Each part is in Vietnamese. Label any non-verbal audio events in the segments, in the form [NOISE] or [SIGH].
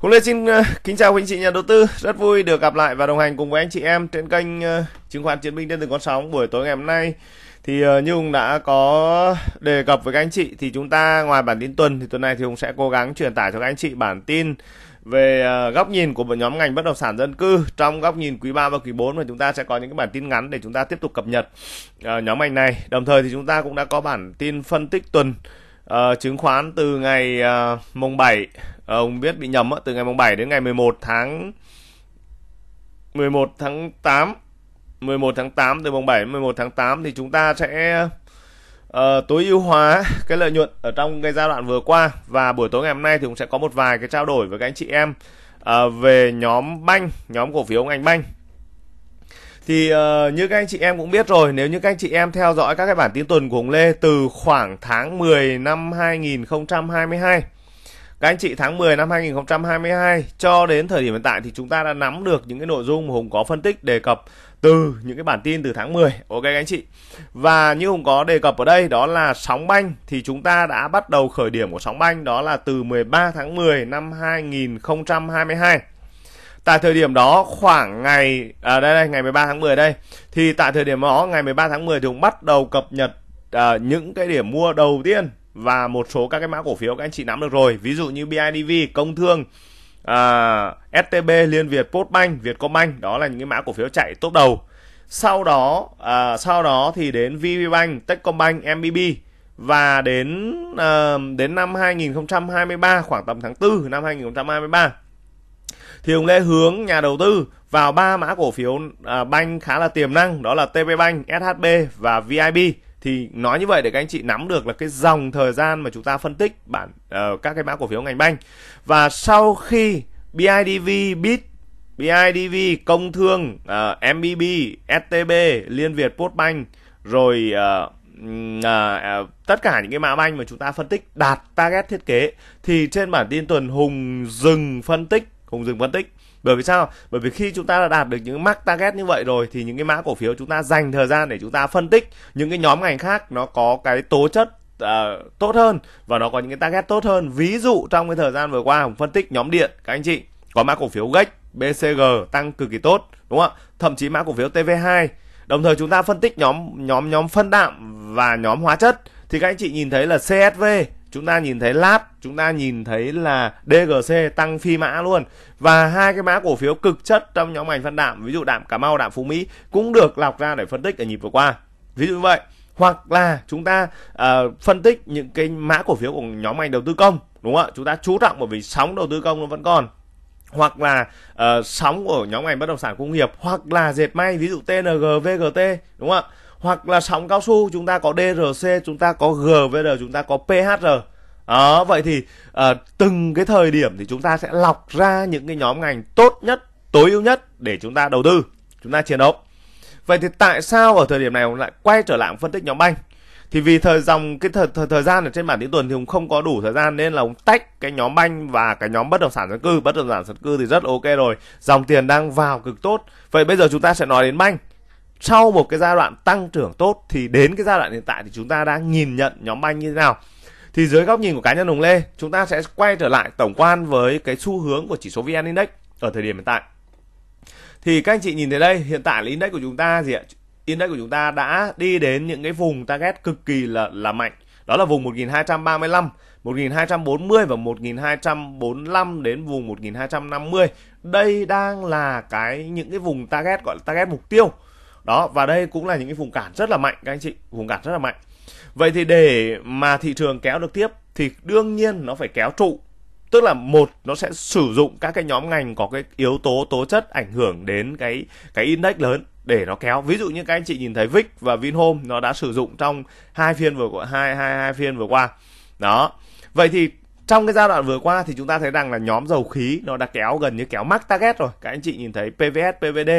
Cũng Lê xin ờ, kính chào quý anh chị nhà đầu tư, rất vui được gặp lại và đồng hành cùng với anh chị em trên kênh ờ, chứng khoán Chiến binh trên từng con sóng buổi tối ngày hôm nay. Thì ờ, như Hùng đã có đề cập với các anh chị thì chúng ta ngoài bản tin tuần thì tuần này thì Hùng sẽ cố gắng truyền tải cho các anh chị bản tin về góc nhìn của một nhóm ngành bất động sản dân cư trong góc nhìn quý 3 và quý 4 và chúng ta sẽ có những cái bản tin ngắn để chúng ta tiếp tục cập nhật nhóm ngành này. Đồng thời thì chúng ta cũng đã có bản tin phân tích tuần uh, chứng khoán từ ngày uh, mùng 7 uh, ờ, ông biết bị nhầm uh, từ ngày mùng 7 đến ngày 11 tháng 11 tháng 8 11 tháng 8 từ mùng 7 đến 11 tháng 8 thì chúng ta sẽ uh, tối ưu hóa cái lợi nhuận ở trong cái giai đoạn vừa qua và buổi tối ngày hôm nay thì cũng sẽ có một vài cái trao đổi với các anh chị em uh, về nhóm banh nhóm cổ phiếu ngành banh thì uh, như các anh chị em cũng biết rồi nếu như các anh chị em theo dõi các cái bản tin tuần của Hùng Lê từ khoảng tháng 10 năm 2022 các anh chị tháng 10 năm 2022 cho đến thời điểm hiện tại thì chúng ta đã nắm được những cái nội dung mà Hùng có phân tích đề cập từ những cái bản tin từ tháng 10. Ok các anh chị. Và như Hùng có đề cập ở đây đó là sóng banh thì chúng ta đã bắt đầu khởi điểm của sóng banh đó là từ 13 tháng 10 năm 2022 tại thời điểm đó khoảng ngày à, đây đây ngày 13 tháng 10 đây thì tại thời điểm đó ngày 13 tháng 10 thì cũng bắt đầu cập nhật à, những cái điểm mua đầu tiên và một số các cái mã cổ phiếu các anh chị nắm được rồi ví dụ như BIDV công thương à, STB Liên Việt Postbank Vietcombank đó là những cái mã cổ phiếu chạy tốt đầu sau đó à, sau đó thì đến VPBank Techcombank MBB và đến à, đến năm 2023 khoảng tầm tháng 4 năm 2023 thì Hùng Lê hướng nhà đầu tư vào ba mã cổ phiếu à, banh khá là tiềm năng đó là TP Bank, SHB và VIB thì nói như vậy để các anh chị nắm được là cái dòng thời gian mà chúng ta phân tích bản uh, các cái mã cổ phiếu ngành banh và sau khi BIDV, BIT, BIDV, Công Thương, uh, ờ, MBB, STB, Liên Việt, Postbank rồi uh, à, tất cả những cái mã banh mà chúng ta phân tích đạt target thiết kế thì trên bản tin tuần Hùng dừng phân tích không dừng phân tích bởi vì sao bởi vì khi chúng ta đã đạt được những mark target như vậy rồi thì những cái mã cổ phiếu chúng ta dành thời gian để chúng ta phân tích những cái nhóm ngành khác nó có cái tố chất uh, tốt hơn và nó có những cái target tốt hơn ví dụ trong cái thời gian vừa qua hồng phân tích nhóm điện các anh chị có mã cổ phiếu gách bcg tăng cực kỳ tốt đúng không ạ thậm chí mã cổ phiếu tv2 đồng thời chúng ta phân tích nhóm nhóm nhóm phân đạm và nhóm hóa chất thì các anh chị nhìn thấy là csv chúng ta nhìn thấy lát chúng ta nhìn thấy là DGC tăng phi mã luôn và hai cái mã cổ phiếu cực chất trong nhóm ngành phân đạm ví dụ đạm Cà Mau đạm Phú Mỹ cũng được lọc ra để phân tích ở nhịp vừa qua ví dụ như vậy hoặc là chúng ta uh, phân tích những cái mã cổ phiếu của nhóm ngành đầu tư công đúng không ạ chúng ta chú trọng bởi vì sóng đầu tư công nó vẫn còn hoặc là uh, sóng của nhóm ngành bất động sản công nghiệp hoặc là dệt may ví dụ TNG VGT đúng không ạ hoặc là sóng cao su chúng ta có DRC chúng ta có GVR chúng ta có PHR đó vậy thì uh, từng cái thời điểm thì chúng ta sẽ lọc ra những cái nhóm ngành tốt nhất tối ưu nhất để chúng ta đầu tư chúng ta chiến đấu vậy thì tại sao ở thời điểm này lại quay trở lại phân tích nhóm banh thì vì thời dòng cái thời, thời thời gian ở trên bản tin tuần thì hùng không có đủ thời gian nên là hùng tách cái nhóm banh và cái nhóm bất động sản dân cư bất động sản dân cư thì rất ok rồi dòng tiền đang vào cực tốt vậy bây giờ chúng ta sẽ nói đến banh sau một cái giai đoạn tăng trưởng tốt thì đến cái giai đoạn hiện tại thì chúng ta đang nhìn nhận nhóm banh như thế nào thì dưới góc nhìn của cá nhân Hồng Lê chúng ta sẽ quay trở lại tổng quan với cái xu hướng của chỉ số VN Index ở thời điểm hiện tại thì các anh chị nhìn thấy đây hiện tại là index của chúng ta gì ạ index của chúng ta đã đi đến những cái vùng target cực kỳ là là mạnh đó là vùng 1235 1240 và 1245 đến vùng 1250 đây đang là cái những cái vùng target gọi là target mục tiêu đó và đây cũng là những cái vùng cản rất là mạnh các anh chị vùng cản rất là mạnh vậy thì để mà thị trường kéo được tiếp thì đương nhiên nó phải kéo trụ tức là một nó sẽ sử dụng các cái nhóm ngành có cái yếu tố tố chất ảnh hưởng đến cái cái index lớn để nó kéo ví dụ như các anh chị nhìn thấy VIX và Vinhome nó đã sử dụng trong hai phiên vừa qua hai hai hai phiên vừa qua đó vậy thì trong cái giai đoạn vừa qua thì chúng ta thấy rằng là nhóm dầu khí nó đã kéo gần như kéo mắc target rồi các anh chị nhìn thấy PVS, PVD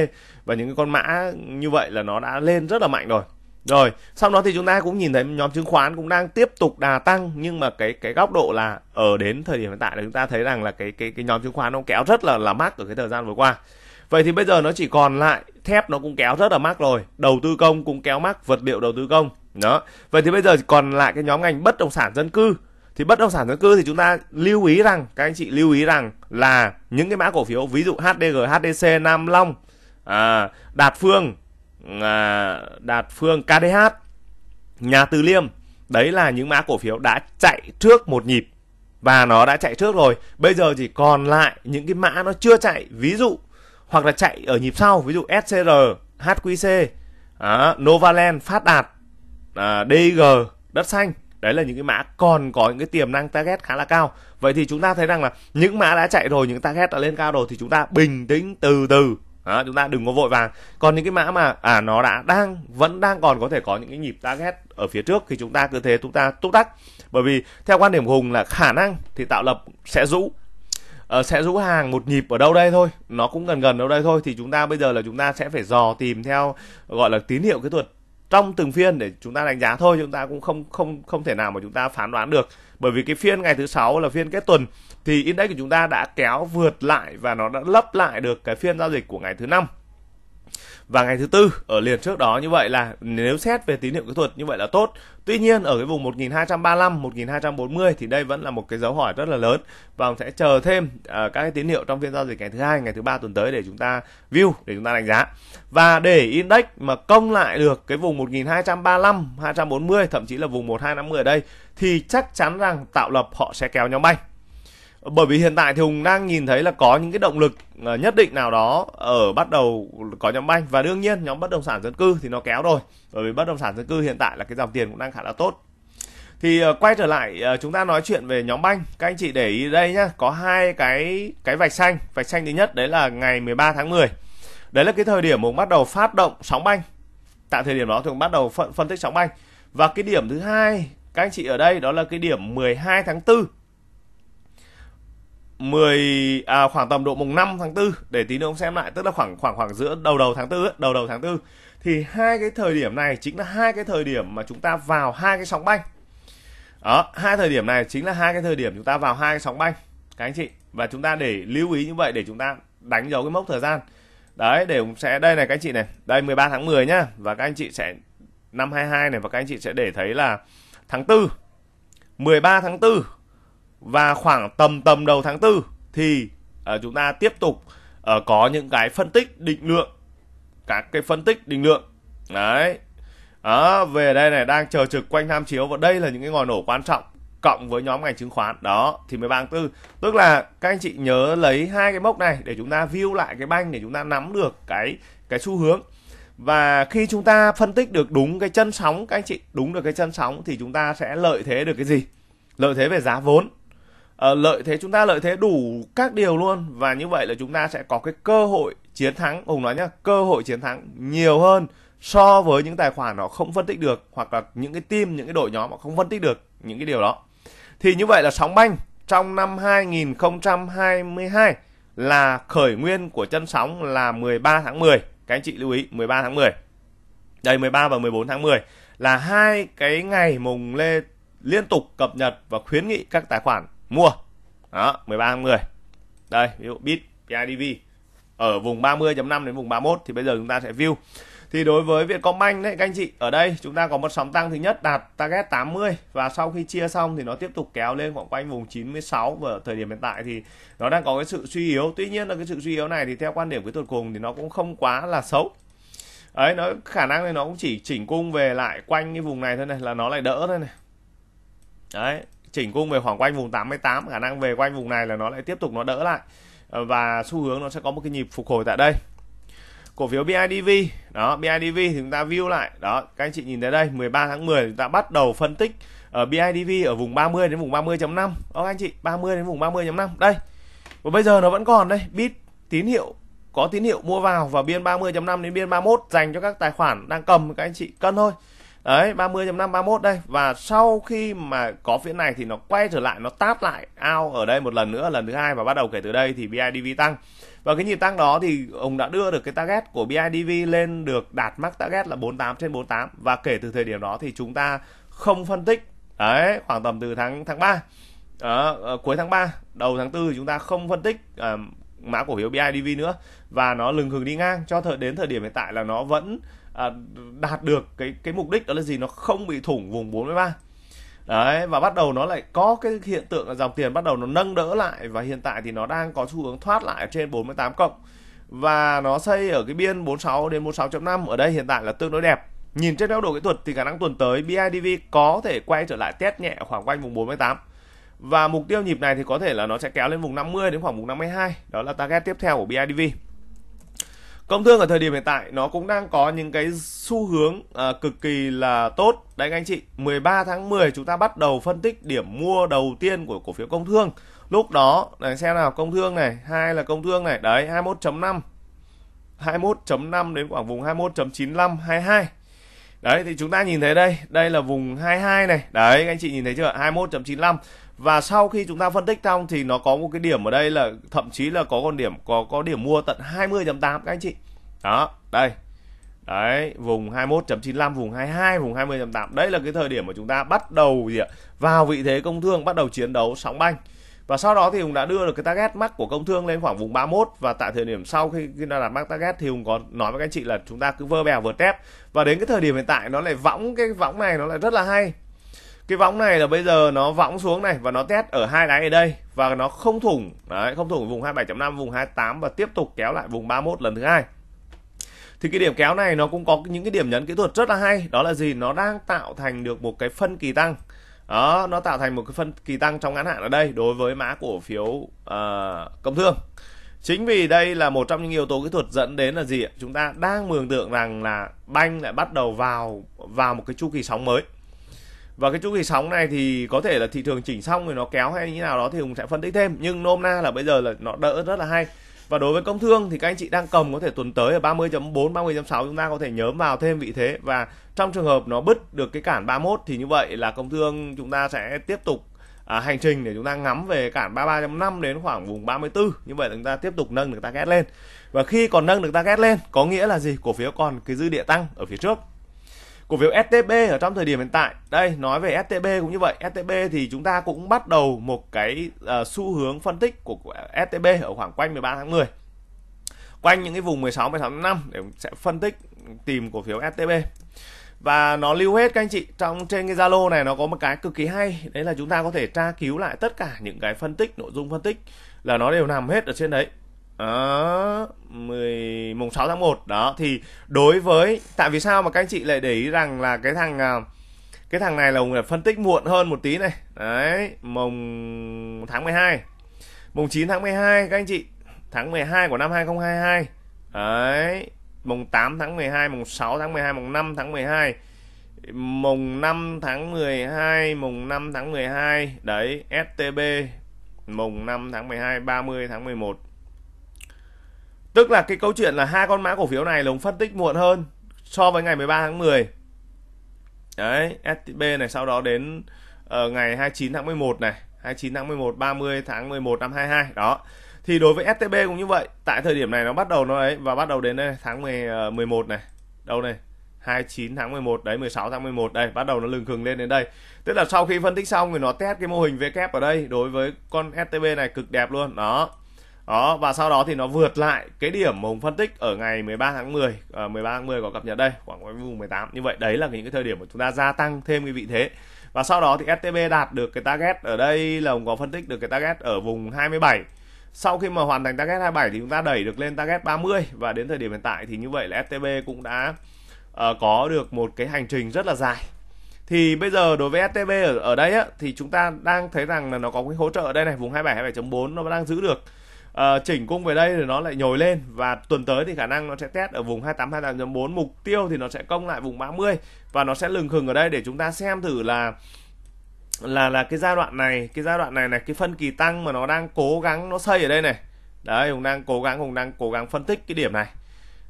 và những cái con mã như vậy là nó đã lên rất là mạnh rồi rồi sau đó thì chúng ta cũng nhìn thấy nhóm chứng khoán cũng đang tiếp tục đà tăng nhưng mà cái cái góc độ là ở đến thời điểm hiện tại là chúng ta thấy rằng là cái cái cái nhóm chứng khoán nó kéo rất là là mắc ở cái thời gian vừa qua vậy thì bây giờ nó chỉ còn lại thép nó cũng kéo rất là mắc rồi đầu tư công cũng kéo mắc vật liệu đầu tư công đó vậy thì bây giờ còn lại cái nhóm ngành bất động sản dân cư thì bất động sản dân cư thì chúng ta lưu ý rằng các anh chị lưu ý rằng là những cái mã cổ phiếu ví dụ HDG, HDC, Nam Long, à, Đạt Phương, à, Đạt Phương, KDH, Nhà Từ Liêm đấy là những mã cổ phiếu đã chạy trước một nhịp và nó đã chạy trước rồi bây giờ chỉ còn lại những cái mã nó chưa chạy ví dụ hoặc là chạy ở nhịp sau ví dụ SCR, HQC, à, Novaland, Phát Đạt, à, DIG, Đất Xanh đấy là những cái mã còn có những cái tiềm năng target khá là cao vậy thì chúng ta thấy rằng là những mã đã chạy rồi những target đã lên cao rồi thì chúng ta bình tĩnh từ từ đó, chúng ta đừng có vội vàng còn những cái mã mà à nó đã đang vẫn đang còn có thể có những cái nhịp target ở phía trước thì chúng ta cứ thế chúng ta túc tắc bởi vì theo quan điểm của hùng là khả năng thì tạo lập sẽ rũ Ờ, sẽ rũ hàng một nhịp ở đâu đây thôi nó cũng gần gần đâu đây thôi thì chúng ta bây giờ là chúng ta sẽ phải dò tìm theo gọi là tín hiệu kỹ thuật trong từng phiên để chúng ta đánh giá thôi chúng ta cũng không không không thể nào mà chúng ta phán đoán được bởi vì cái phiên ngày thứ sáu là phiên kết tuần thì index của chúng ta đã kéo vượt lại và nó đã lấp lại được cái phiên giao dịch của ngày thứ năm và ngày thứ tư ở liền trước đó như vậy là nếu xét về tín hiệu kỹ thuật như vậy là tốt. Tuy nhiên ở cái vùng 1235, 1240 thì đây vẫn là một cái dấu hỏi rất là lớn và sẽ chờ thêm uh, các cái tín hiệu trong phiên giao dịch ngày thứ hai, ngày thứ ba tuần tới để chúng ta view để chúng ta đánh giá. Và để index mà công lại được cái vùng 1235, 240 thậm chí là vùng 1250 ở đây thì chắc chắn rằng tạo lập họ sẽ kéo nhóm bay bởi vì hiện tại thì hùng đang nhìn thấy là có những cái động lực ờ, nhất định nào đó ở bắt đầu có nhóm banh và đương nhiên nhóm bất động sản dân cư thì nó kéo rồi bởi vì bất động sản dân cư hiện tại là cái dòng tiền cũng đang khá là tốt thì ờ, quay trở lại ờ, chúng ta nói chuyện về nhóm banh các anh chị để ý đây nhá có hai cái cái vạch xanh vạch xanh thứ nhất đấy là ngày 13 tháng 10 đấy là cái thời điểm hùng bắt đầu phát động sóng banh tại thời điểm đó thì hùng bắt đầu phân, phân tích sóng banh và cái điểm thứ hai các anh chị ở đây đó là cái điểm 12 tháng 4 10 à, khoảng tầm độ mùng 5 tháng 4 để tí nữa ông xem lại tức là khoảng khoảng khoảng giữa đầu đầu tháng 4 đầu đầu tháng 4 thì hai cái thời điểm này chính là hai cái thời điểm mà chúng ta vào hai cái sóng banh đó hai thời điểm này chính là hai cái thời điểm chúng ta vào hai cái sóng banh các anh chị và chúng ta để lưu ý như vậy để chúng ta đánh dấu cái mốc thời gian đấy để sẽ đây này các anh chị này đây 13 tháng 10 nhá và các anh chị sẽ năm 22 này và các anh chị sẽ để thấy là tháng 4 13 tháng 4 và khoảng tầm tầm đầu tháng 4 thì uh, chúng ta tiếp tục uh, có những cái phân tích định lượng các cái phân tích định lượng đấy đó, ờ, về đây này đang chờ trực quanh tham chiếu và đây là những cái ngòi nổ quan trọng cộng với nhóm ngành chứng khoán đó thì mới tháng tư tức là các anh chị nhớ lấy hai cái mốc này để chúng ta view lại cái banh để chúng ta nắm được cái cái xu hướng và khi chúng ta phân tích được đúng cái chân sóng các anh chị đúng được cái chân sóng thì chúng ta sẽ lợi thế được cái gì lợi thế về giá vốn Ờ, lợi thế chúng ta lợi thế đủ các điều luôn và như vậy là chúng ta sẽ có cái cơ hội chiến thắng hùng nói nhá cơ hội chiến thắng nhiều hơn so với những tài khoản nó không phân tích được hoặc là những cái team những cái đội nhóm mà không phân tích được những cái điều đó thì như vậy là sóng banh trong năm 2022 là khởi nguyên của chân sóng là 13 tháng 10 các anh chị lưu ý 13 tháng 10 đây 13 và 14 tháng 10 là hai cái ngày mùng lê liên tục cập nhật và khuyến nghị các tài khoản mua đó 13 người đây ví dụ bid BIDV ở vùng 30.5 đến vùng 31 thì bây giờ chúng ta sẽ view thì đối với Vietcombank đấy các anh chị ở đây chúng ta có một sóng tăng thứ nhất đạt target 80 và sau khi chia xong thì nó tiếp tục kéo lên khoảng quanh vùng 96 và ở thời điểm hiện tại thì nó đang có cái sự suy yếu tuy nhiên là cái sự suy yếu này thì theo quan điểm cái tuần cùng thì nó cũng không quá là xấu ấy nó khả năng thì nó cũng chỉ chỉnh cung về lại quanh cái vùng này thôi này là nó lại đỡ thôi này đấy chỉnh cung về khoảng quanh vùng 88 khả năng về quanh vùng này là nó lại tiếp tục nó đỡ lại ờ, và xu hướng nó sẽ có một cái nhịp phục hồi tại đây cổ phiếu BIDV đó BIDV thì chúng ta view lại đó các anh chị nhìn thấy đây 13 tháng 10 chúng ta bắt đầu phân tích ở BIDV ở vùng 30 đến vùng 30.5 đó các anh chị 30 đến vùng 30.5 đây và bây giờ nó vẫn còn đây bit tín hiệu có tín hiệu mua vào và biên 30.5 đến biên 31 dành cho các tài khoản đang cầm các anh chị cân thôi đấy 30.5 31 đây và sau khi mà có phiên này thì nó quay trở lại nó táp lại ao ở đây một lần nữa lần thứ hai và bắt đầu kể từ đây thì BIDV tăng và cái nhịp tăng đó thì ông đã đưa được cái target của BIDV lên được đạt mắc target là 48 trên 48 và kể từ thời điểm đó thì chúng ta không phân tích đấy khoảng tầm từ tháng tháng 3 à, ờ, cuối tháng 3 đầu tháng 4 thì chúng ta không phân tích à, mã cổ phiếu BIDV nữa và nó lừng hừng đi ngang cho thời đến thời điểm hiện tại là nó vẫn À, đạt được cái cái mục đích đó là gì nó không bị thủng vùng 43 đấy và bắt đầu nó lại có cái hiện tượng là dòng tiền bắt đầu nó nâng đỡ lại và hiện tại thì nó đang có xu hướng thoát lại trên 48 cộng và nó xây ở cái biên 46 đến 46.5 ở đây hiện tại là tương đối đẹp nhìn trên góc độ kỹ thuật thì khả năng tuần tới BIDV có thể quay trở lại test nhẹ khoảng quanh vùng 48 và mục tiêu nhịp này thì có thể là nó sẽ kéo lên vùng 50 đến khoảng vùng 52 đó là target tiếp theo của BIDV Công thương ở thời điểm hiện tại nó cũng đang có những cái xu hướng à, cực kỳ là tốt. Đấy anh chị, 13 tháng 10 chúng ta bắt đầu phân tích điểm mua đầu tiên của cổ phiếu công thương. Lúc đó này xem nào, công thương này, hai là công thương này, đấy 21.5. 21.5 đến khoảng vùng 21.95 22 Đấy thì chúng ta nhìn thấy đây, đây là vùng 22 này. Đấy anh chị nhìn thấy chưa? 21.95 và sau khi chúng ta phân tích xong thì nó có một cái điểm ở đây là thậm chí là có con điểm có có điểm mua tận 20.8 các anh chị. Đó, đây. Đấy, vùng 21.95, vùng 22, vùng 20.8. Đấy là cái thời điểm mà chúng ta bắt đầu gì ạ? Vào vị thế công thương, bắt đầu chiến đấu sóng banh và sau đó thì Hùng đã đưa được cái target mắc của công thương lên khoảng vùng 31 và tại thời điểm sau khi khi đạt mắc target thì Hùng có nói với các anh chị là chúng ta cứ vơ bèo vượt tép và đến cái thời điểm hiện tại nó lại võng cái võng này nó lại rất là hay cái võng này là bây giờ nó võng xuống này và nó test ở hai đáy ở đây và nó không thủng đấy không thủng vùng 27.5 vùng 28 và tiếp tục kéo lại vùng 31 lần thứ hai thì cái điểm kéo này nó cũng có những cái điểm nhấn kỹ thuật rất là hay đó là gì nó đang tạo thành được một cái phân kỳ tăng đó nó tạo thành một cái phân kỳ tăng trong ngắn hạn ở đây đối với mã cổ phiếu uh, ờ, công thương chính vì đây là một trong những yếu tố kỹ thuật dẫn đến là gì ạ chúng ta đang mường tượng rằng là banh lại bắt đầu vào vào một cái chu kỳ sóng mới và cái chu kỳ sóng này thì có thể là thị trường chỉnh xong rồi nó kéo hay như thế nào đó thì hùng sẽ phân tích thêm nhưng nôm na là bây giờ là nó đỡ rất là hay và đối với công thương thì các anh chị đang cầm có thể tuần tới ở 30.4, 30.6 chúng ta có thể nhớ vào thêm vị thế và trong trường hợp nó bứt được cái cản 31 thì như vậy là công thương chúng ta sẽ tiếp tục à, hành trình để chúng ta ngắm về cản 33.5 đến khoảng vùng 34 như vậy là chúng ta tiếp tục nâng được target lên và khi còn nâng được target lên có nghĩa là gì cổ phiếu còn cái dư địa tăng ở phía trước cổ phiếu STB ở trong thời điểm hiện tại đây nói về STB cũng như vậy STB thì chúng ta cũng bắt đầu một cái uh, xu hướng phân tích của, STB ở khoảng quanh 13 tháng 10 quanh những cái vùng 16 16 năm để sẽ phân tích tìm cổ phiếu STB và nó lưu hết các anh chị trong trên cái Zalo này nó có một cái cực kỳ hay đấy là chúng ta có thể tra cứu lại tất cả những cái phân tích nội dung phân tích là nó đều nằm hết ở trên đấy đó, ờ, 10 mùng 6 tháng 1 đó thì đối với tại vì sao mà các anh chị lại để ý rằng là cái thằng à, cái thằng này là ông phải phân tích muộn hơn một tí này. Đấy, mùng tháng 12. Mùng 9 tháng 12 các anh chị, tháng 12 của năm 2022. Đấy, mùng 8 tháng 12, mùng 6 tháng 12, mùng 5 tháng 12 mùng 5 tháng 12 mùng 5 tháng 12 đấy STB mùng 5 tháng 12 30 tháng 11 Tức là cái câu chuyện là hai con mã cổ phiếu này là ông phân tích muộn hơn so với ngày 13 tháng 10. Đấy, STB này sau đó đến uh, ngày 29 tháng 11 này, 29 tháng 11, 30 tháng 11 năm 22. Đó. Thì đối với STB cũng như vậy, tại thời điểm này nó bắt đầu nó ấy và bắt đầu đến đây, tháng 10, uh, 11 này. Đâu này? 29 tháng 11 đấy 16 tháng 11 đây bắt đầu nó lừng khừng lên đến đây tức là sau khi phân tích xong thì nó test cái mô hình VK e ở đây đối với con STB này cực đẹp luôn đó đó và sau đó thì nó vượt lại cái điểm mà Hùng phân tích ở ngày 13 tháng 10 à, 13 tháng 10 có cập nhật đây khoảng quanh vùng 18 như vậy đấy là những cái thời điểm mà chúng ta gia tăng thêm cái vị thế và sau đó thì STB đạt được cái target ở đây là Hùng có phân tích được cái target ở vùng 27 sau khi mà hoàn thành target 27 thì chúng ta đẩy được lên target 30 và đến thời điểm hiện tại thì như vậy là STB cũng đã uh, có được một cái hành trình rất là dài thì bây giờ đối với STB ở, ở đây á, thì chúng ta đang thấy rằng là nó có cái hỗ trợ ở đây này vùng 27 27.4 nó đang giữ được uh, chỉnh cung về đây thì nó lại nhồi lên và tuần tới thì khả năng nó sẽ test ở vùng 28 28.4 mục tiêu thì nó sẽ công lại vùng 30 và nó sẽ lừng khừng ở đây để chúng ta xem thử là là là cái giai đoạn này cái giai đoạn này này cái phân kỳ tăng mà nó đang cố gắng nó xây ở đây này đấy hùng đang cố gắng hùng đang cố gắng phân tích cái điểm này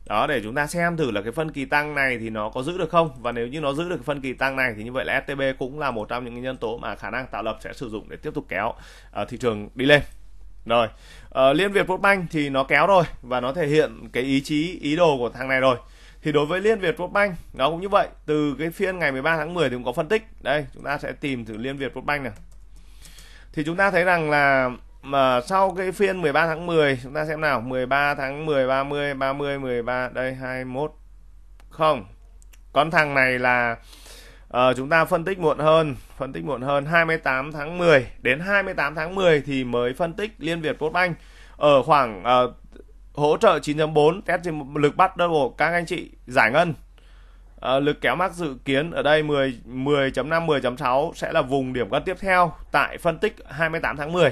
đó để chúng ta xem thử là cái phân kỳ tăng này thì nó có giữ được không và nếu như nó giữ được phân kỳ tăng này thì như vậy là STB cũng là một trong những nhân tố mà khả năng tạo lập sẽ sử dụng để tiếp tục kéo ờ, thị trường đi lên rồi, uh, Liên Việt Postbank thì nó kéo rồi và nó thể hiện cái ý chí, ý đồ của thằng này rồi. Thì đối với Liên Việt Postbank nó cũng như vậy, từ cái phiên ngày 13 tháng 10 thì cũng có phân tích. Đây, chúng ta sẽ tìm thử Liên Việt Postbank này. Thì chúng ta thấy rằng là mà sau cái phiên 13 tháng 10 chúng ta xem nào, 13 tháng 10 30 30 13 đây 21 không. Con thằng này là À, chúng ta phân tích muộn hơn, phân tích muộn hơn 28 tháng 10 đến 28 tháng 10 thì mới phân tích Liên Việt Postbank ở khoảng à, hỗ trợ 9.4 test lực bắt double các anh chị giải ngân. À, lực kéo mắc dự kiến ở đây 10 10.5 10.6 sẽ là vùng điểm cân tiếp theo tại phân tích 28 tháng 10.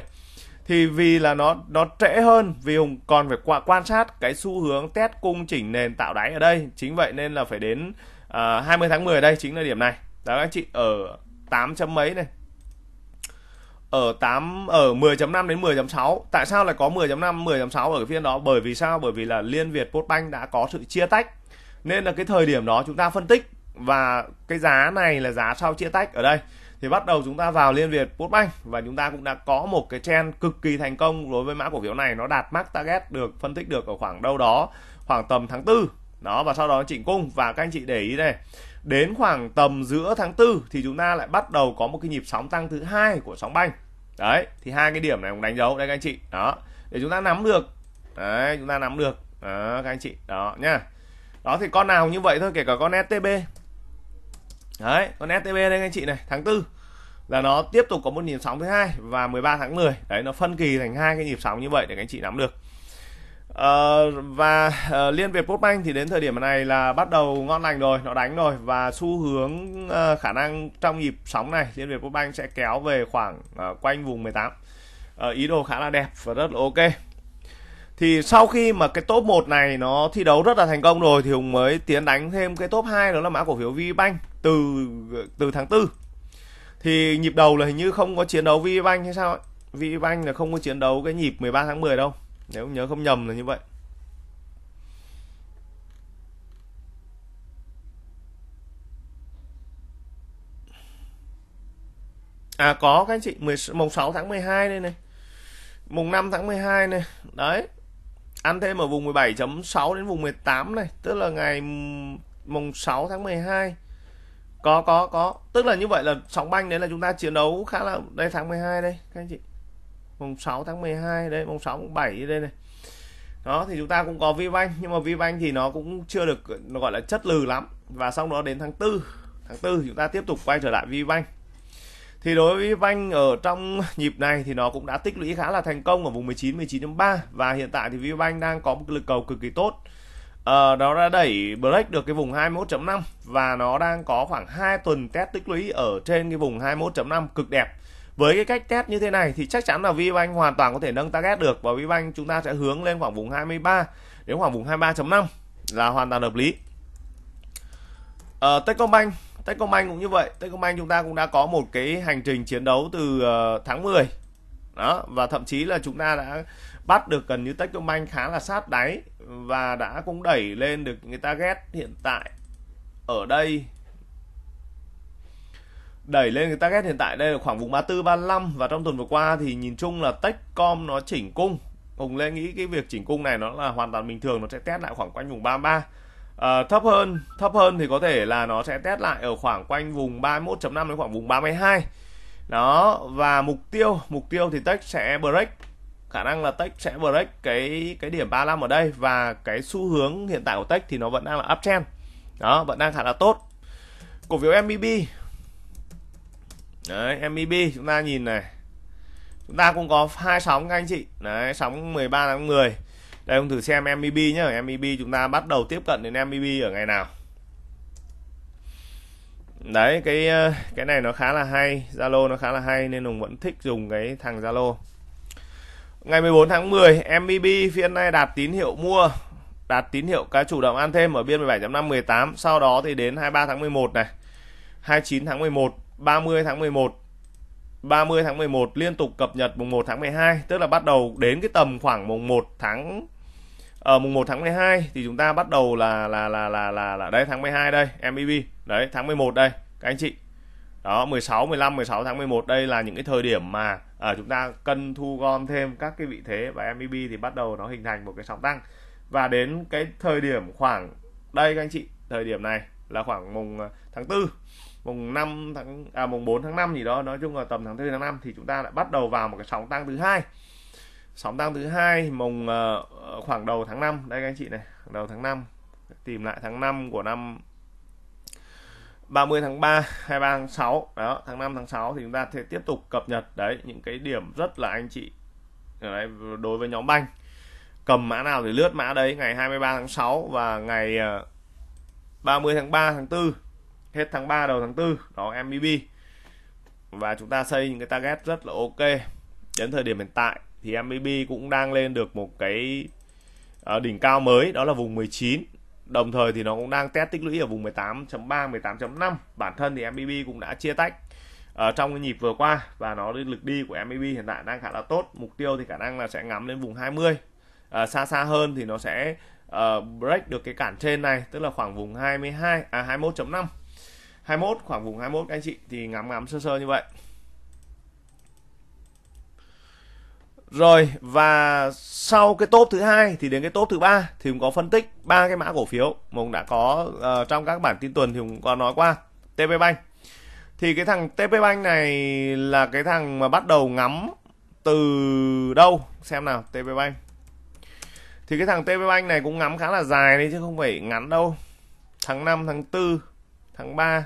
Thì vì là nó nó trễ hơn vì Hùng còn phải qua, quan sát cái xu hướng test cung chỉnh nền tạo đáy ở đây. Chính vậy nên là phải đến à, 20 tháng 10 ở đây chính là điểm này đó các anh chị ở 8 chấm mấy này ở 8 ở 10.5 đến 10.6 tại sao lại có 10.5 10.6 ở phiên đó bởi vì sao bởi vì là Liên Việt Postbank đã có sự chia tách nên là cái thời điểm đó chúng ta phân tích và cái giá này là giá sau chia tách ở đây thì bắt đầu chúng ta vào Liên Việt Postbank và chúng ta cũng đã có một cái trend cực kỳ thành công đối với mã cổ phiếu này nó đạt mark target được phân tích được ở khoảng đâu đó khoảng tầm tháng tư đó và sau đó chỉnh cung và các anh chị để ý đây đến khoảng tầm giữa tháng 4 thì chúng ta lại bắt đầu có một cái nhịp sóng tăng thứ hai của sóng banh đấy thì hai cái điểm này cũng đánh dấu đây các anh chị đó để chúng ta nắm được đấy chúng ta nắm được đó các anh chị đó nhá đó thì con nào như vậy thôi kể cả con STB đấy con STB đây các anh chị này tháng 4 là nó tiếp tục có một nhịp sóng thứ hai và 13 tháng 10 đấy nó phân kỳ thành hai cái nhịp sóng như vậy để các anh chị nắm được Ờ, và uh, liên Việt Postbank thì đến thời điểm này là bắt đầu ngon lành rồi, nó đánh rồi và xu hướng uh, khả năng trong nhịp sóng này Liên Việt Postbank sẽ kéo về khoảng uh, quanh vùng 18. Uh, ý đồ khá là đẹp và rất là ok. Thì sau khi mà cái top 1 này nó thi đấu rất là thành công rồi thì Hùng mới tiến đánh thêm cái top 2 đó là mã cổ phiếu VBank từ từ tháng 4. Thì nhịp đầu là hình như không có chiến đấu VBank hay sao ấy. VBank là không có chiến đấu cái nhịp 13 tháng 10 đâu nếu nhớ không nhầm là như vậy À có các anh chị mùng 6 tháng 12 đây này Mùng 5 tháng 12 này Đấy Ăn thêm ở vùng 17.6 đến vùng 18 này Tức là ngày mùng 6 tháng 12 Có có có Tức là như vậy là sóng banh đấy là chúng ta chiến đấu khá là Đây tháng 12 đây các anh chị mùng 6 tháng 12 đây mùng 6 mùng 7 đây này đó thì chúng ta cũng có Vbank nhưng mà Vbank thì nó cũng chưa được nó gọi là chất lừ lắm và sau đó đến tháng 4 tháng 4 chúng ta tiếp tục quay trở lại Vbank thì đối với Vbank ở trong nhịp này thì nó cũng đã tích lũy khá là thành công ở vùng 19 19.3 và hiện tại thì Vbank đang có một lực cầu cực kỳ tốt Ờ, nó đã đẩy break được cái vùng 21.5 và nó đang có khoảng 2 tuần test tích lũy ở trên cái vùng 21.5 cực đẹp với cái cách test như thế này thì chắc chắn là VBank hoàn toàn có thể nâng target được và VBank chúng ta sẽ hướng lên khoảng vùng 23 đến khoảng vùng 23.5 là hoàn toàn hợp lý. Uh, Techcombank Techcombank cũng như vậy Techcombank chúng ta cũng đã có một cái hành trình chiến đấu từ uh, tháng 10 đó và thậm chí là chúng ta đã bắt được gần như Techcombank khá là sát đáy và đã cũng đẩy lên được người ta ghét hiện tại ở đây đẩy lên cái target hiện tại đây là khoảng vùng 34 35 và trong tuần vừa qua thì nhìn chung là Techcom nó chỉnh cung. Hùng Lê nghĩ cái việc chỉnh cung này nó là hoàn toàn bình thường nó sẽ test lại khoảng quanh vùng 33. À, ờ, thấp hơn, thấp hơn thì có thể là nó sẽ test lại ở khoảng quanh vùng 31.5 đến khoảng vùng 32. Đó và mục tiêu, mục tiêu thì Tech sẽ break khả năng là Tech sẽ break cái cái điểm 35 ở đây và cái xu hướng hiện tại của Tech thì nó vẫn đang là uptrend. Đó, vẫn đang khá là tốt cổ phiếu MBB đấy MIB e chúng ta nhìn này chúng ta cũng có hai sóng các anh chị đấy sóng 13 tháng 10 đây ông thử xem MIB e nhá MIB e chúng ta bắt đầu tiếp cận đến MIB ở ngày nào đấy cái ờ, cái này nó khá là hay Zalo nó khá là hay nên Hùng vẫn thích dùng cái thằng Zalo ngày 14 tháng 10 MIB phiên này đạt tín hiệu mua đạt tín hiệu cái chủ động ăn thêm ở biên 17.5 18 sau đó thì đến 23 tháng 11 này 29 tháng 11 30 tháng 11 30 tháng 11 liên tục cập nhật mùng 1 tháng 12 tức là bắt đầu đến cái tầm khoảng mùng 1 tháng ở ờ, uh, mùng 1 tháng 12 thì chúng ta bắt đầu là là là là là, là đây tháng 12 đây MEB đấy tháng 11 đây các anh chị đó 16 15 16 tháng 11 đây là những cái thời điểm mà à, chúng ta cần thu gom thêm các cái vị thế và MEB thì bắt đầu nó hình thành một cái sóng tăng và đến cái thời điểm khoảng đây các anh chị thời điểm này là khoảng mùng ờ, tháng 4 mùng 5 tháng à mùng 4 tháng 5 gì đó nói chung là tầm tháng 4 tháng 5 thì chúng ta lại bắt đầu vào một cái sóng tăng thứ hai sóng tăng thứ hai mùng uh, khoảng đầu tháng 5 đây các anh chị này đầu tháng 5 tìm lại tháng 5 của năm 30 tháng 3 23 tháng 6 đó tháng 5 tháng 6 thì chúng ta sẽ tiếp tục cập nhật đấy những cái điểm rất là anh chị đấy, đối với nhóm banh cầm mã nào thì lướt mã đấy ngày 23 tháng 6 và ngày 30 ờ, tháng 3 tháng 4 hết tháng 3 đầu tháng 4 đó MBB và chúng ta xây những cái target rất là ok đến thời điểm hiện tại thì MBB cũng đang lên được một cái ờ, đỉnh cao mới đó là vùng 19 đồng thời thì nó cũng đang test tích lũy ở vùng 18.3 18.5 bản thân thì MBB cũng đã chia tách ở ờ, trong cái nhịp vừa qua và nó lực đi của MBB hiện tại đang khá là tốt mục tiêu thì khả năng là sẽ ngắm lên vùng 20 à, ờ, xa xa hơn thì nó sẽ uh, break được cái cản trên này tức là khoảng vùng 22 à 21.5 21 khoảng vùng 21 các anh chị thì ngắm ngắm sơ sơ như vậy Rồi và sau cái top thứ hai thì đến cái top thứ ba thì cũng có phân tích ba cái mã cổ phiếu mình đã có uh, trong các bản tin tuần thì cũng có nói qua TP Bank. Thì cái thằng TP Bank này là cái thằng mà bắt đầu ngắm từ đâu xem nào TP Bank. Thì cái thằng TP Bank này cũng ngắm khá là dài đấy chứ không phải ngắn đâu. Tháng 5, tháng 4, tháng 3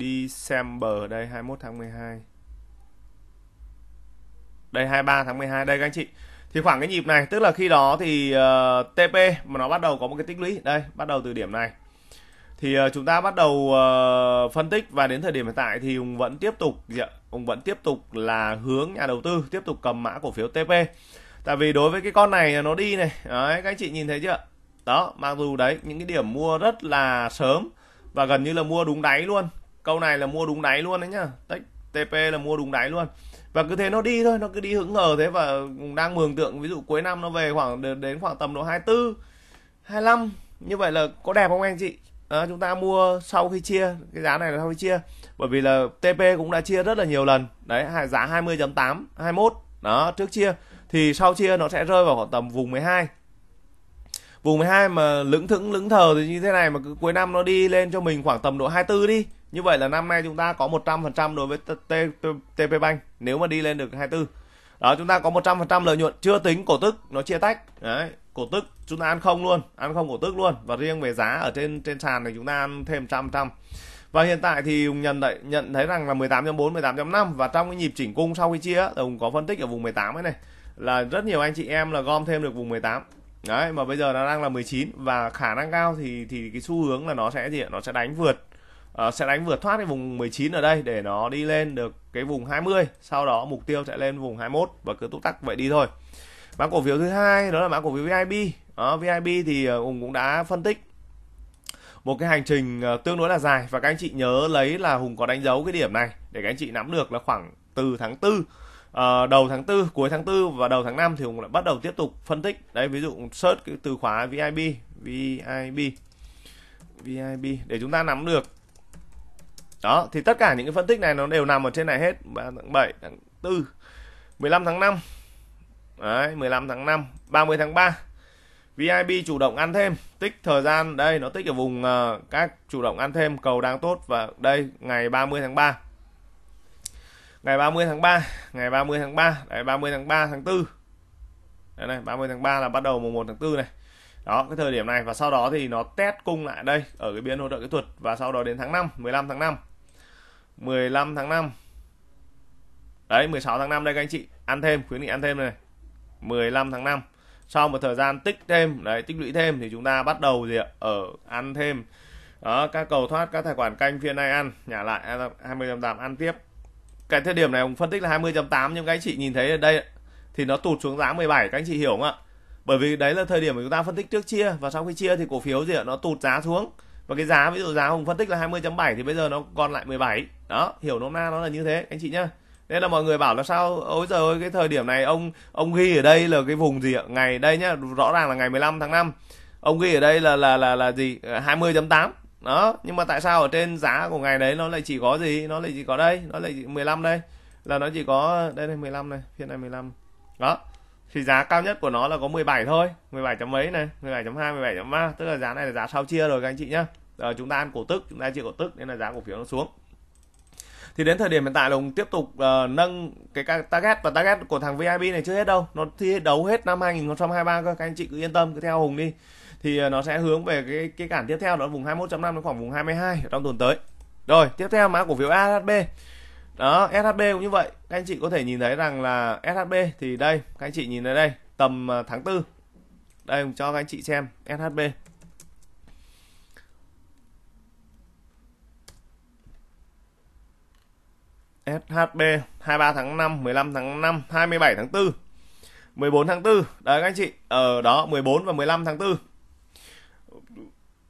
December đây 21 tháng 12 đây 23 tháng 12 đây các anh chị thì khoảng cái nhịp này tức là khi đó thì uh, ờ, TP mà nó bắt đầu có một cái tích lũy đây bắt đầu từ điểm này thì uh, chúng ta bắt đầu uh, phân tích và đến thời điểm hiện tại thì ông vẫn tiếp tục ông vẫn tiếp tục là hướng nhà đầu tư tiếp tục cầm mã cổ phiếu TP tại vì đối với cái con này nó đi này đấy các anh chị nhìn thấy chưa đó mặc dù đấy những cái điểm mua rất là sớm và gần như là mua đúng đáy luôn câu này là mua đúng đáy luôn đấy nhá tech TP là mua đúng đáy luôn và cứ thế nó đi thôi nó cứ đi hững ngờ thế và đang mường tượng ví dụ cuối năm nó về khoảng đến khoảng tầm độ 24 25 như vậy là có đẹp không anh chị à, chúng ta mua sau khi chia cái giá này là sau khi chia bởi vì là TP cũng đã chia rất là nhiều lần đấy giá 20.8 21 đó trước chia thì sau chia nó sẽ rơi vào khoảng tầm vùng 12 vùng 12 mà lững thững lững thờ thì như thế này mà cứ cuối năm nó đi lên cho mình khoảng tầm độ 24 đi như vậy là năm nay chúng ta có 100% đối với TP Bank nếu mà đi lên được 24 đó chúng ta có 100% lợi nhuận chưa tính cổ tức nó chia tách đấy cổ tức chúng ta ăn không luôn ăn không cổ tức luôn và riêng về giá ở trên trên sàn thì chúng ta ăn thêm trăm trăm và hiện tại thì nhận đấy, nhận thấy rằng là 18.4, 18.5 và trong cái nhịp chỉnh cung sau khi chia thì Hùng có phân tích ở vùng 18 ấy này là rất nhiều anh chị em là gom thêm được vùng 18 đấy mà bây giờ nó đang là 19 và khả năng cao thì thì cái xu hướng là nó sẽ gì nó sẽ đánh vượt uh, sẽ đánh vượt thoát cái vùng 19 ở đây để nó đi lên được cái vùng 20 sau đó mục tiêu sẽ lên vùng 21 và cứ túc tắc vậy đi thôi mã cổ phiếu thứ hai đó là mã cổ phiếu VIB đó, VIB thì ờ, hùng cũng đã phân tích một cái hành trình ờ, tương đối là dài và các anh chị nhớ lấy là hùng có đánh dấu cái điểm này để các anh chị nắm được là khoảng từ tháng 4 uh, đầu tháng tư cuối tháng tư và đầu tháng 5 thì Hùng lại bắt đầu tiếp tục phân tích đấy ví dụ search cái từ khóa VIB VIB VIB để chúng ta nắm được đó thì tất cả những cái phân tích này nó đều nằm ở trên này hết tháng 7 tháng 4 15 tháng 5 Đấy, 15 tháng 5 30 tháng 3 VIB chủ động ăn thêm tích thời gian đây nó tích ở vùng uh, các chủ động ăn thêm cầu đang tốt và đây ngày 30 tháng 3 ngày 30 tháng 3 ngày 30 tháng 3 đấy 30 tháng 3 tháng 4 đấy này 30 tháng 3 là bắt đầu mùng 1 tháng 4 này đó cái thời điểm này và sau đó thì nó test cung lại đây ở cái biên hỗ trợ kỹ thuật và sau đó đến tháng 5 15 tháng 5 15 tháng 5 đấy 16 tháng 5 đây các anh chị ăn thêm khuyến nghị ăn thêm này 15 tháng 5 sau một thời gian tích thêm đấy tích lũy thêm thì chúng ta bắt đầu gì ạ ở ăn thêm đó các cầu thoát các tài khoản canh phiên này ăn nhả lại 20 tám ăn tiếp cái thời điểm này ông phân tích là 20.8 nhưng các anh chị nhìn thấy ở đây thì nó tụt xuống giá 17 các anh chị hiểu không ạ bởi vì đấy là thời điểm mà chúng ta phân tích trước chia và sau khi chia thì cổ phiếu gì ạ nó tụt giá xuống và cái giá ví dụ giá ông phân tích là 20.7 thì bây giờ nó còn lại 17 đó hiểu nôm na nó là như thế anh chị nhá nên là mọi người bảo là sao ôi giời ơi cái thời điểm này ông ông ghi ở đây là cái vùng gì ạ ngày đây nhá rõ ràng là ngày 15 tháng 5 ông ghi ở đây là là là là gì 20.8 đó nhưng mà tại sao ở trên giá của ngày đấy nó lại chỉ có gì nó lại chỉ có đây nó lại chỉ 15 đây là nó chỉ có đây này 15 này phiên này 15 đó thì giá cao nhất của nó là có 17 thôi 17 chấm mấy này 17.2 17.3 tức là giá này là giá sau chia rồi các anh chị nhá à, chúng ta ăn cổ tức chúng ta chia cổ tức nên là giá cổ phiếu nó xuống thì đến thời điểm hiện tại là ông tiếp tục uh, nâng cái target và target của thằng VIP này chưa hết đâu nó thi đấu hết năm 2023 cơ các anh chị cứ yên tâm cứ theo Hùng đi thì ờ, nó sẽ hướng về cái cái cản tiếp theo đó vùng 21.5 đến khoảng vùng 22 ở trong tuần tới rồi tiếp theo mã cổ phiếu SHB đó SHB cũng như vậy các anh chị có thể nhìn thấy rằng là SHB thì đây các anh chị nhìn thấy đây tầm ờ, tháng tư đây cho các anh chị xem SHB SHB 23 tháng 5, 15 tháng 5, 27 tháng 4, 14 tháng 4. Đấy các anh chị, ở ờ, đó 14 và 15 tháng 4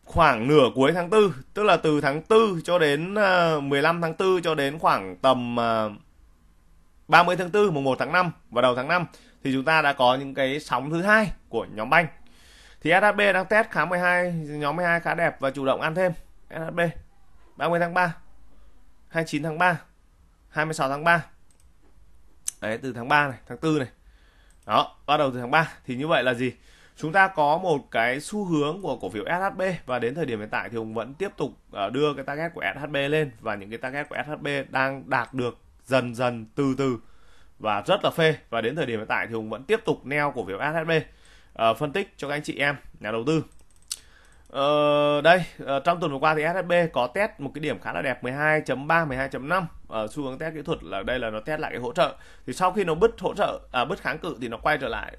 khoảng nửa cuối tháng 4, tức là từ tháng 4 cho đến 15 ờ, tháng 4 cho đến khoảng tầm 30 ờ, tháng 4, mùng 1 tháng 5 và đầu tháng 5 thì chúng ta đã có những cái sóng thứ hai của nhóm banh. Thì SHB đang test khá 12, nhóm 12 khá đẹp và chủ động ăn thêm. SHB 30 tháng 3, 29 tháng 3, 26 tháng 3. Đấy từ tháng 3 này, tháng 4 này. Đó, bắt đầu từ tháng 3 thì như vậy là gì? chúng ta có một cái xu hướng của cổ phiếu SHB và đến thời điểm hiện tại thì Hùng vẫn tiếp tục ờ, đưa cái target của SHB lên và những cái target của SHB đang đạt được dần dần từ từ và rất là phê và đến thời điểm hiện tại thì Hùng vẫn tiếp tục neo cổ phiếu SHB uh, ờ, phân tích cho các anh chị em nhà đầu tư uh, đây uh, trong tuần vừa qua thì SHB có test một cái điểm khá là đẹp 12.3 12.5 ở uh, xu hướng test kỹ thuật là đây là nó test lại cái hỗ trợ thì sau khi nó bứt hỗ trợ à, bứt kháng cự thì nó quay trở lại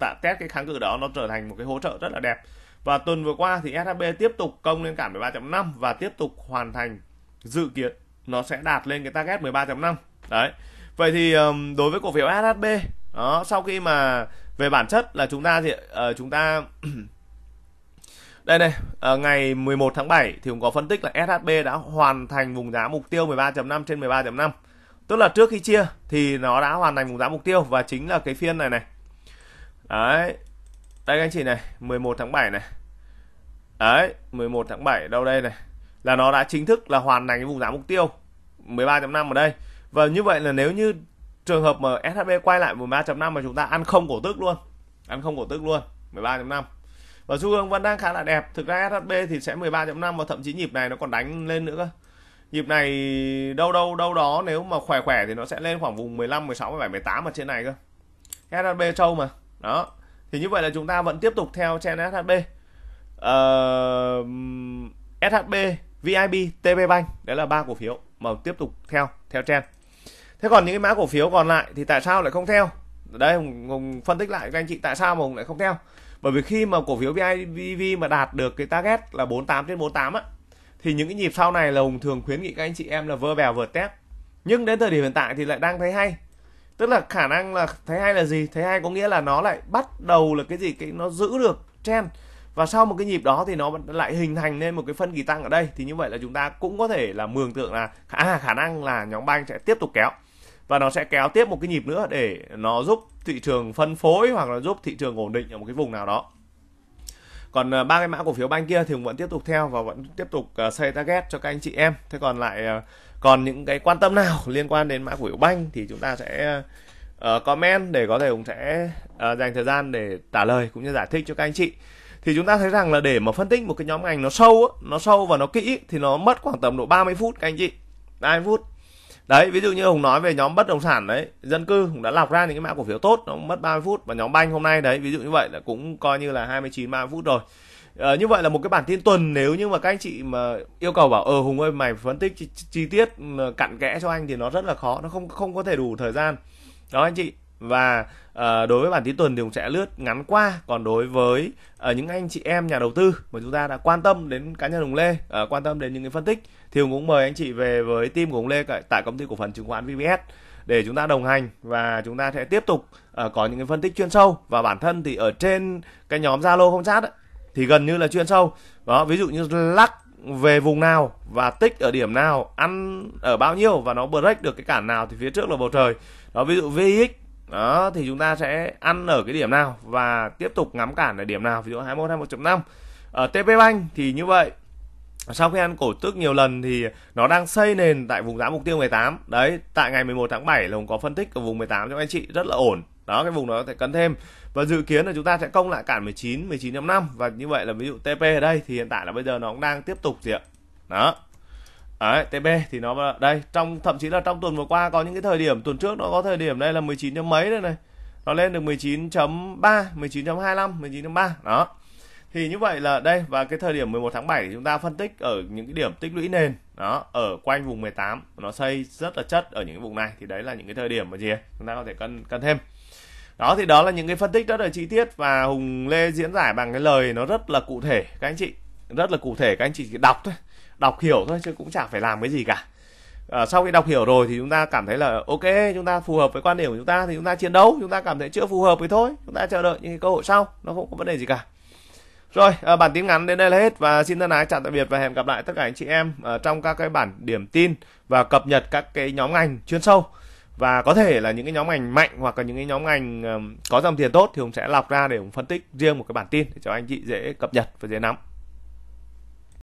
tạo test cái kháng cự đó nó trở thành một cái hỗ trợ rất là đẹp và tuần vừa qua thì SHB tiếp tục công lên cản 13.5 và tiếp tục hoàn thành dự kiến nó sẽ đạt lên cái target 13.5 đấy vậy thì đối với cổ phiếu SHB đó sau khi mà về bản chất là chúng ta thì uh, chúng ta [CLEARS THROAT] đây này uh, ngày 11 tháng 7 thì cũng có phân tích là SHB đã hoàn thành vùng giá mục tiêu 13.5 trên 13.5 tức là trước khi chia thì nó đã hoàn thành vùng giá mục tiêu và chính là cái phiên này này đấy đây anh chị này 11 tháng 7 này đấy 11 tháng 7 đâu đây này là nó đã chính thức là hoàn thành cái vùng giá mục tiêu 13.5 ở đây và như vậy là nếu như trường hợp mà SHB quay lại 13.5 mà chúng ta ăn không cổ tức luôn ăn không cổ tức luôn 13.5 và xu hướng vẫn đang khá là đẹp thực ra SHB thì sẽ 13.5 và thậm chí nhịp này nó còn đánh lên nữa cơ nhịp này đâu đâu đâu đó nếu mà khỏe khỏe thì nó sẽ lên khoảng vùng 15 16 17 18 ở trên này cơ SHB trâu mà đó thì như vậy là chúng ta vẫn tiếp tục theo trend SHB uh, ờ, SHB VIB TB Bank đấy là ba cổ phiếu mà tiếp tục theo theo trend thế còn những cái mã cổ phiếu còn lại thì tại sao lại không theo đây hùng, hùng phân tích lại các anh chị tại sao mà hùng lại không theo bởi vì khi mà cổ phiếu BIDV mà đạt được cái target là 48 trên 48 á thì những cái nhịp sau này là hùng thường khuyến nghị các anh chị em là vơ bèo vượt test nhưng đến thời điểm hiện tại thì lại đang thấy hay tức là khả năng là thấy hay là gì thấy hay có nghĩa là nó lại bắt đầu là cái gì cái nó giữ được trend và sau một cái nhịp đó thì nó lại hình thành nên một cái phân kỳ tăng ở đây thì như vậy là chúng ta cũng có thể là mường tượng là à, khả năng là nhóm banh sẽ tiếp tục kéo và nó sẽ kéo tiếp một cái nhịp nữa để nó giúp thị trường phân phối hoặc là giúp thị trường ổn định ở một cái vùng nào đó còn à, ba cái mã cổ phiếu banh kia thì vẫn tiếp tục theo và vẫn tiếp tục à, xây target cho các anh chị em thế còn lại à, còn những cái quan tâm nào liên quan đến mã cổ phiếu banh thì chúng ta sẽ uh, comment để có thể cũng sẽ uh, dành thời gian để trả lời cũng như giải thích cho các anh chị thì chúng ta thấy rằng là để mà phân tích một cái nhóm ngành nó sâu nó sâu và nó kỹ thì nó mất khoảng tầm độ 30 phút các anh chị 30 phút đấy ví dụ như hùng nói về nhóm bất động sản đấy dân cư hùng đã lọc ra những cái mã cổ phiếu tốt nó mất 30 phút và nhóm banh hôm nay đấy ví dụ như vậy là cũng coi như là 29 30 phút rồi À, như vậy là một cái bản tin tuần nếu như mà các anh chị mà yêu cầu bảo ờ Hùng ơi mày phân tích chi, chi, chi tiết cặn kẽ cho anh thì nó rất là khó, nó không không có thể đủ thời gian. Đó anh chị. Và à, đối với bản tin tuần thì Hùng sẽ lướt ngắn qua, còn đối với à, những anh chị em nhà đầu tư mà chúng ta đã quan tâm đến cá nhân Hùng Lê, à, quan tâm đến những cái phân tích thì Hùng cũng mời anh chị về với team của Hùng Lê tại công ty cổ phần chứng khoán VPS để chúng ta đồng hành và chúng ta sẽ tiếp tục uh, có những cái phân tích chuyên sâu và bản thân thì ở trên cái nhóm Zalo không chat ấy, thì gần như là chuyên sâu đó ví dụ như lắc về vùng nào và tích ở điểm nào ăn ở bao nhiêu và nó break được cái cản nào thì phía trước là bầu trời đó ví dụ vx đó thì chúng ta sẽ ăn ở cái điểm nào và tiếp tục ngắm cản ở điểm nào ví dụ 21 21.5 ở TP Bank thì như vậy sau khi ăn cổ tức nhiều lần thì nó đang xây nền tại vùng giá mục tiêu 18 đấy tại ngày 11 tháng 7 là Hùng có phân tích ở vùng 18 cho anh chị rất là ổn đó cái vùng đó có thể cân thêm và dự kiến là chúng ta sẽ công lại cản 19 19.5 và như vậy là ví dụ TP ở đây thì hiện tại là bây giờ nó cũng đang tiếp tục gì ạ đó Đấy, TP thì nó đây trong thậm chí là trong tuần vừa qua có những cái thời điểm tuần trước nó có thời điểm đây là 19 chấm mấy đây này nó lên được 19.3 19.25 19.3 đó thì như vậy là đây và cái thời điểm 11 tháng 7 thì chúng ta phân tích ở những cái điểm tích lũy nền đó ở quanh vùng 18 nó xây rất là chất ở những cái vùng này thì đấy là những cái thời điểm mà gì chúng ta có thể cân cân thêm đó thì đó là những cái phân tích rất là chi tiết và hùng lê diễn giải bằng cái lời nó rất là cụ thể các anh chị rất là cụ thể các anh chị chỉ đọc thôi đọc hiểu thôi chứ cũng chẳng phải làm cái gì cả à, sau khi đọc hiểu rồi thì chúng ta cảm thấy là ok chúng ta phù hợp với quan điểm của chúng ta thì chúng ta chiến đấu chúng ta cảm thấy chưa phù hợp thì thôi chúng ta chờ đợi những cái cơ hội sau nó không có vấn đề gì cả rồi à, bản tin ngắn đến đây là hết và xin thân ái chào tạm biệt và hẹn gặp lại tất cả anh chị em à, trong các cái bản điểm tin và cập nhật các cái nhóm ngành chuyên sâu và có thể là những cái nhóm ngành mạnh hoặc là những cái nhóm ngành ờ, có dòng tiền tốt thì hùng sẽ lọc ra để hùng phân tích riêng một cái bản tin để cho anh chị dễ cập nhật và dễ nắm